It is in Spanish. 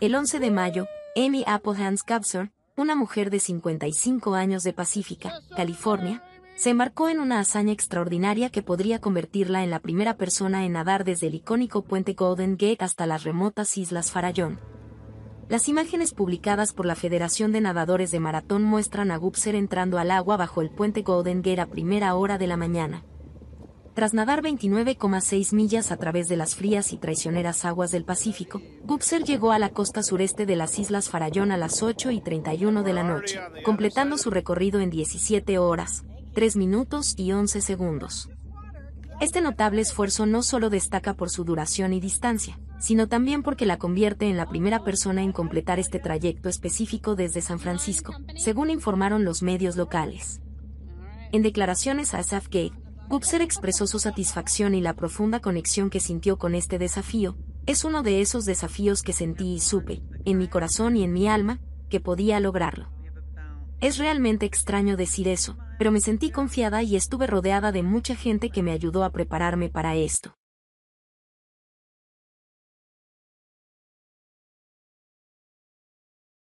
El 11 de mayo, Amy Applehans Gubser, una mujer de 55 años de Pacífica, California, se embarcó en una hazaña extraordinaria que podría convertirla en la primera persona en nadar desde el icónico puente Golden Gate hasta las remotas Islas Farallón. Las imágenes publicadas por la Federación de Nadadores de Maratón muestran a Gubser entrando al agua bajo el puente Golden Gate a primera hora de la mañana. Tras nadar 29,6 millas a través de las frías y traicioneras aguas del Pacífico, Gubser llegó a la costa sureste de las Islas Farallón a las 8 y 31 de la noche, completando su recorrido en 17 horas, 3 minutos y 11 segundos. Este notable esfuerzo no solo destaca por su duración y distancia, sino también porque la convierte en la primera persona en completar este trayecto específico desde San Francisco, según informaron los medios locales. En declaraciones a Gate, Gubser expresó su satisfacción y la profunda conexión que sintió con este desafío, es uno de esos desafíos que sentí y supe, en mi corazón y en mi alma, que podía lograrlo. Es realmente extraño decir eso, pero me sentí confiada y estuve rodeada de mucha gente que me ayudó a prepararme para esto.